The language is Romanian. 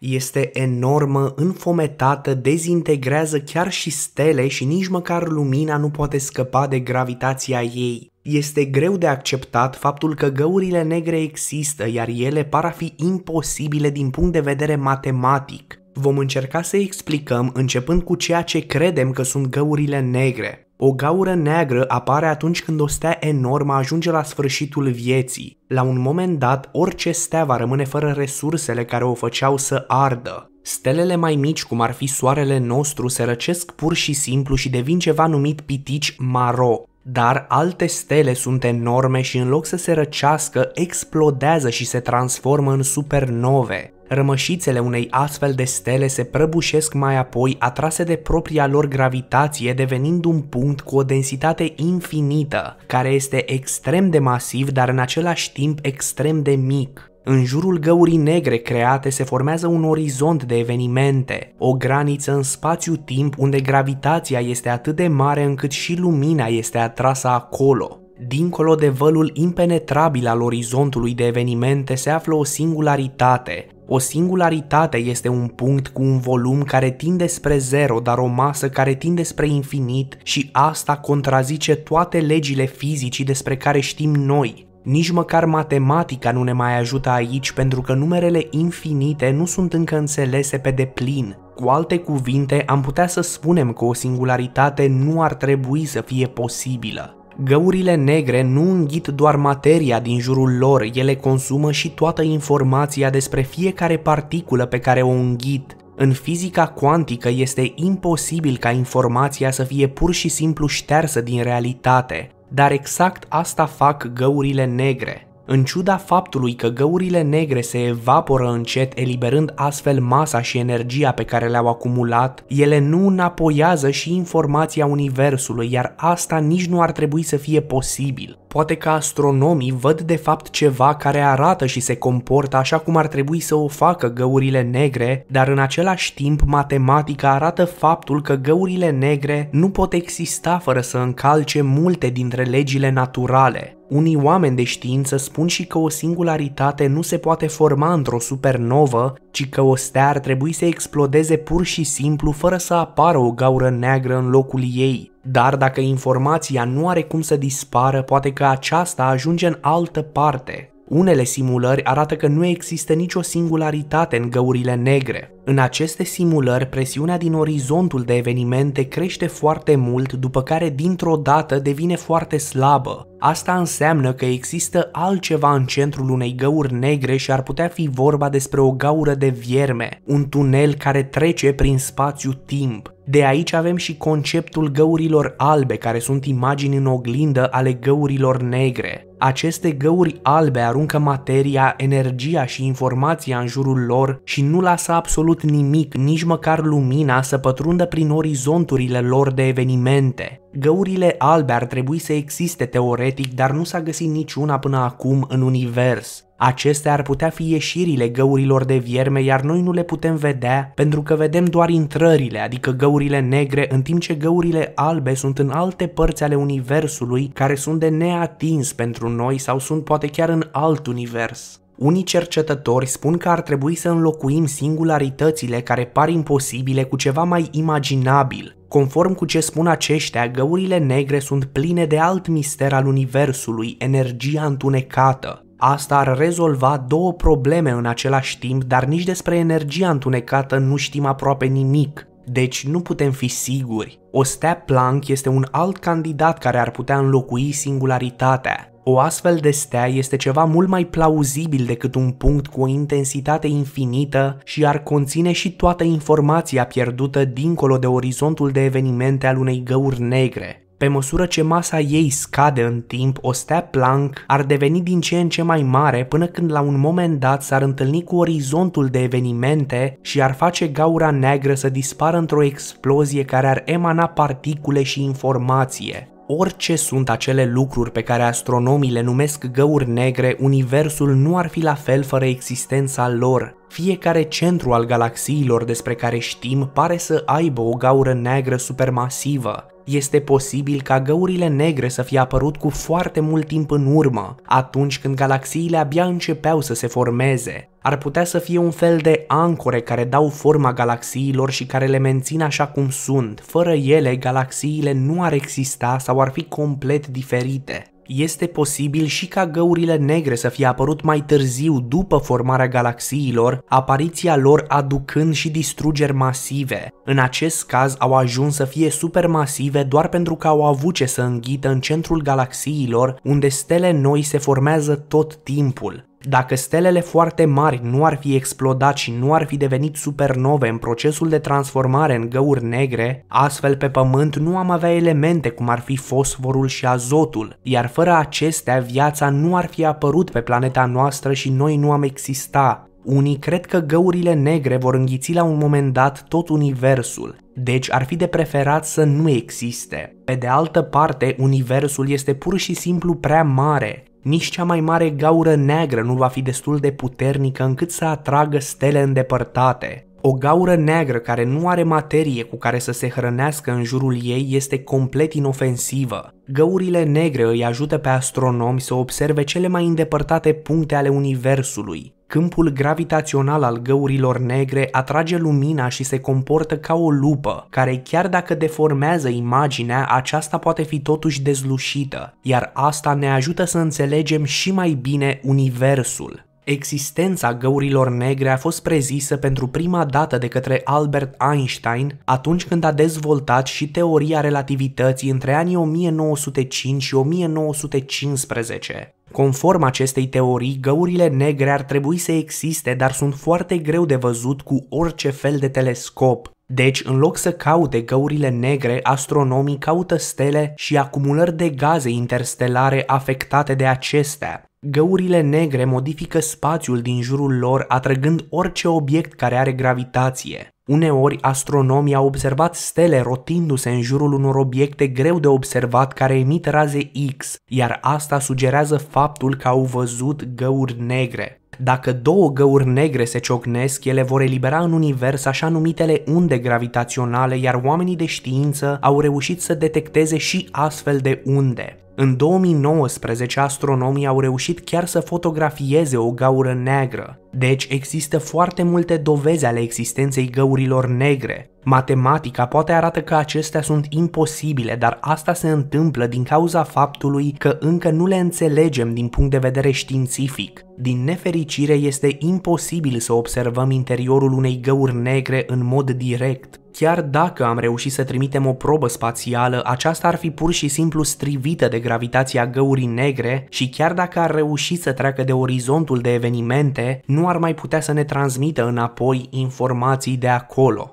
Este enormă, înfometată, dezintegrează chiar și stele și nici măcar lumina nu poate scăpa de gravitația ei. Este greu de acceptat faptul că găurile negre există, iar ele par a fi imposibile din punct de vedere matematic. Vom încerca să explicăm începând cu ceea ce credem că sunt găurile negre. O gaură neagră apare atunci când o stea enormă ajunge la sfârșitul vieții. La un moment dat, orice stea va rămâne fără resursele care o făceau să ardă. Stelele mai mici, cum ar fi soarele nostru, se răcesc pur și simplu și devin ceva numit pitici maro, dar alte stele sunt enorme și în loc să se răcească, explodează și se transformă în supernove. Rămășițele unei astfel de stele se prăbușesc mai apoi atrase de propria lor gravitație devenind un punct cu o densitate infinită, care este extrem de masiv dar în același timp extrem de mic. În jurul găurii negre create se formează un orizont de evenimente, o graniță în spațiu-timp unde gravitația este atât de mare încât și lumina este atrasă acolo. Dincolo de vălul impenetrabil al orizontului de evenimente se află o singularitate. O singularitate este un punct cu un volum care tinde spre zero, dar o masă care tinde spre infinit și asta contrazice toate legile fizicii despre care știm noi. Nici măcar matematica nu ne mai ajută aici pentru că numerele infinite nu sunt încă înțelese pe deplin. Cu alte cuvinte, am putea să spunem că o singularitate nu ar trebui să fie posibilă. Găurile negre nu înghit doar materia din jurul lor, ele consumă și toată informația despre fiecare particulă pe care o înghit. În fizica cuantică este imposibil ca informația să fie pur și simplu ștersă din realitate, dar exact asta fac găurile negre. În ciuda faptului că găurile negre se evaporă încet, eliberând astfel masa și energia pe care le-au acumulat, ele nu înapoiază și informația Universului, iar asta nici nu ar trebui să fie posibil. Poate că astronomii văd de fapt ceva care arată și se comportă așa cum ar trebui să o facă găurile negre, dar în același timp matematica arată faptul că găurile negre nu pot exista fără să încalce multe dintre legile naturale. Unii oameni de știință spun și că o singularitate nu se poate forma într-o supernovă, ci că o stea ar trebui să explodeze pur și simplu fără să apară o gaură neagră în locul ei. Dar dacă informația nu are cum să dispară, poate că aceasta ajunge în altă parte. Unele simulări arată că nu există nicio singularitate în găurile negre, în aceste simulări, presiunea din orizontul de evenimente crește foarte mult, după care dintr-o dată devine foarte slabă. Asta înseamnă că există altceva în centrul unei găuri negre și ar putea fi vorba despre o gaură de vierme, un tunel care trece prin spațiu-timp. De aici avem și conceptul găurilor albe, care sunt imagini în oglindă ale găurilor negre. Aceste găuri albe aruncă materia, energia și informația în jurul lor și nu lasă absolut văzut nimic, nici măcar lumina, să pătrundă prin orizonturile lor de evenimente. Găurile albe ar trebui să existe teoretic, dar nu s-a găsit niciuna până acum în univers. Acestea ar putea fi ieșirile găurilor de vierme, iar noi nu le putem vedea pentru că vedem doar intrările, adică găurile negre, în timp ce găurile albe sunt în alte părți ale universului care sunt de neatins pentru noi sau sunt poate chiar în alt univers. Unii cercetători spun că ar trebui să înlocuim singularitățile care par imposibile cu ceva mai imaginabil. Conform cu ce spun aceștia, găurile negre sunt pline de alt mister al universului, energia întunecată. Asta ar rezolva două probleme în același timp, dar nici despre energia întunecată nu știm aproape nimic deci nu putem fi siguri. O stea Planck este un alt candidat care ar putea înlocui singularitatea. O astfel de stea este ceva mult mai plauzibil decât un punct cu o intensitate infinită și ar conține și toată informația pierdută dincolo de orizontul de evenimente al unei găuri negre. Pe măsură ce masa ei scade în timp, o stea Planck ar deveni din ce în ce mai mare până când la un moment dat s-ar întâlni cu orizontul de evenimente și ar face gaura neagră să dispară într-o explozie care ar emana particule și informație orice sunt acele lucruri pe care astronomii le numesc găuri negre, universul nu ar fi la fel fără existența lor. Fiecare centru al galaxiilor despre care știm pare să aibă o gaură neagră supermasivă este posibil ca găurile negre să fie apărut cu foarte mult timp în urmă, atunci când galaxiile abia începeau să se formeze. Ar putea să fie un fel de ancore care dau forma galaxiilor și care le mențin așa cum sunt. Fără ele, galaxiile nu ar exista sau ar fi complet diferite. Este posibil și ca găurile negre să fie apărut mai târziu după formarea galaxiilor, apariția lor aducând și distrugeri masive. În acest caz au ajuns să fie supermasive doar pentru că au avut ce să înghită în centrul galaxiilor, unde stele noi se formează tot timpul. Dacă stelele foarte mari nu ar fi explodat și nu ar fi devenit supernove în procesul de transformare în găuri negre, astfel pe Pământ nu am avea elemente cum ar fi fosforul și azotul, iar fără acestea viața nu ar fi apărut pe planeta noastră și noi nu am exista. Unii cred că găurile negre vor înghiți la un moment dat tot universul, deci ar fi de preferat să nu existe. Pe de altă parte, universul este pur și simplu prea mare nici cea mai mare gaură neagră nu va fi destul de puternică încât să atragă stele îndepărtate. O gaură neagră care nu are materie cu care să se hrănească în jurul ei este complet inofensivă. Găurile negre îi ajută pe astronomi să observe cele mai îndepărtate puncte ale Universului, Câmpul gravitațional al găurilor negre atrage lumina și se comportă ca o lupă, care chiar dacă deformează imaginea, aceasta poate fi totuși dezlușită, iar asta ne ajută să înțelegem și mai bine universul. Existența găurilor negre a fost prezisă pentru prima dată de către Albert Einstein atunci când a dezvoltat și teoria relativității între anii 1905 și 1915. Conform acestei teorii, găurile negre ar trebui să existe, dar sunt foarte greu de văzut cu orice fel de telescop. Deci, în loc să caute găurile negre, astronomii caută stele și acumulări de gaze interstelare afectate de acestea. Găurile negre modifică spațiul din jurul lor, atrăgând orice obiect care are gravitație. Uneori, astronomii au observat stele rotindu-se în jurul unor obiecte greu de observat care emit raze X, iar asta sugerează faptul că au văzut găuri negre. Dacă două găuri negre se ciocnesc, ele vor elibera în univers așa numitele unde gravitaționale, iar oamenii de știință au reușit să detecteze și astfel de unde. În 2019, astronomii au reușit chiar să fotografieze o gaură neagră, deci există foarte multe dovezi ale existenței găurilor negre, Matematica poate arată că acestea sunt imposibile, dar asta se întâmplă din cauza faptului că încă nu le înțelegem din punct de vedere științific. Din nefericire, este imposibil să observăm interiorul unei găuri negre în mod direct. Chiar dacă am reușit să trimitem o probă spațială, aceasta ar fi pur și simplu strivită de gravitația găurii negre și chiar dacă ar reuși să treacă de orizontul de evenimente, nu ar mai putea să ne transmită înapoi informații de acolo.